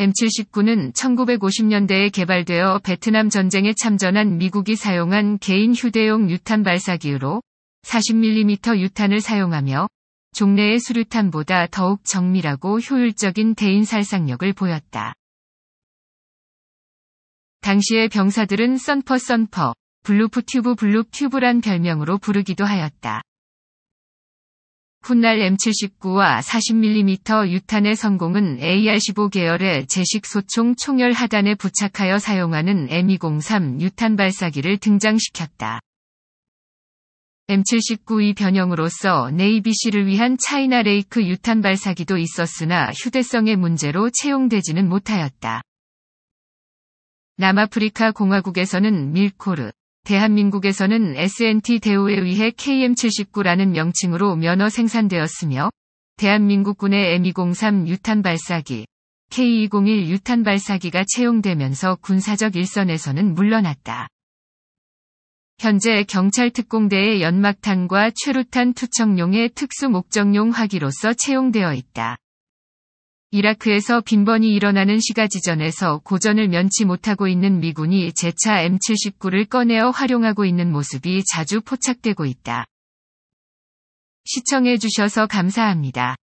M79는 1950년대에 개발되어 베트남 전쟁에 참전한 미국이 사용한 개인 휴대용 유탄 발사기로 40mm 유탄을 사용하며 종래의 수류탄보다 더욱 정밀하고 효율적인 대인 살상력을 보였다. 당시의 병사들은 선퍼선퍼 블루프 튜브 블루 튜브란 별명으로 부르기도 하였다. 훗날 M79와 40mm 유탄의 성공은 AR-15 계열의 제식 소총 총열 하단에 부착하여 사용하는 M203 유탄 발사기를 등장시켰다. M79의 변형으로서 네이비시를 위한 차이나 레이크 유탄 발사기도 있었으나 휴대성의 문제로 채용되지는 못하였다. 남아프리카 공화국에서는 밀코르, 대한민국에서는 SNT 대우에 의해 KM79라는 명칭으로 면허 생산되었으며 대한민국군의 M203 유탄 발사기, K201 유탄 발사기가 채용되면서 군사적 일선에서는 물러났다. 현재 경찰 특공대의 연막탄과 최루탄 투척용의 특수 목적용 화기로서 채용되어 있다. 이라크에서 빈번히 일어나는 시가 지전에서 고전을 면치 못하고 있는 미군이 제차 M79를 꺼내어 활용하고 있는 모습이 자주 포착되고 있다. 시청해주셔서 감사합니다.